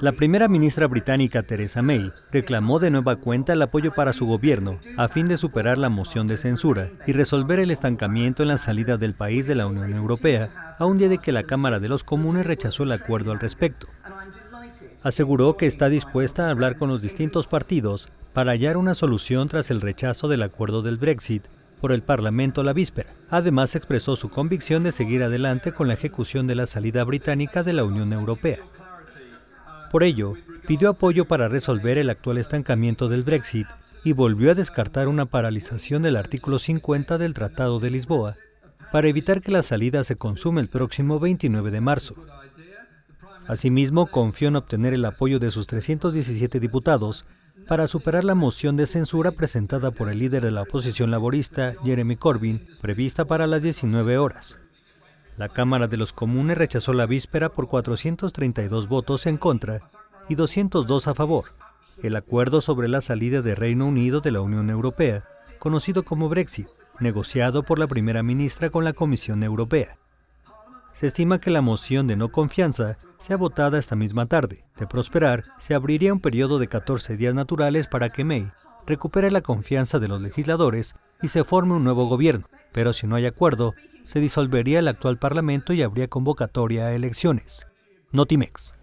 La primera ministra británica Theresa May reclamó de nueva cuenta el apoyo para su gobierno a fin de superar la moción de censura y resolver el estancamiento en la salida del país de la Unión Europea, a un día de que la Cámara de los Comunes rechazó el acuerdo al respecto. Aseguró que está dispuesta a hablar con los distintos partidos para hallar una solución tras el rechazo del acuerdo del Brexit por el Parlamento la víspera. Además, expresó su convicción de seguir adelante con la ejecución de la salida británica de la Unión Europea. Por ello, pidió apoyo para resolver el actual estancamiento del Brexit y volvió a descartar una paralización del artículo 50 del Tratado de Lisboa para evitar que la salida se consume el próximo 29 de marzo. Asimismo, confió en obtener el apoyo de sus 317 diputados para superar la moción de censura presentada por el líder de la oposición laborista, Jeremy Corbyn, prevista para las 19 horas. La Cámara de los Comunes rechazó la víspera por 432 votos en contra y 202 a favor el acuerdo sobre la salida de Reino Unido de la Unión Europea, conocido como Brexit, negociado por la primera ministra con la Comisión Europea. Se estima que la moción de no confianza sea votada esta misma tarde. De prosperar, se abriría un periodo de 14 días naturales para que May recupere la confianza de los legisladores y se forme un nuevo gobierno, pero si no hay acuerdo, se disolvería el actual Parlamento y habría convocatoria a elecciones. Notimex.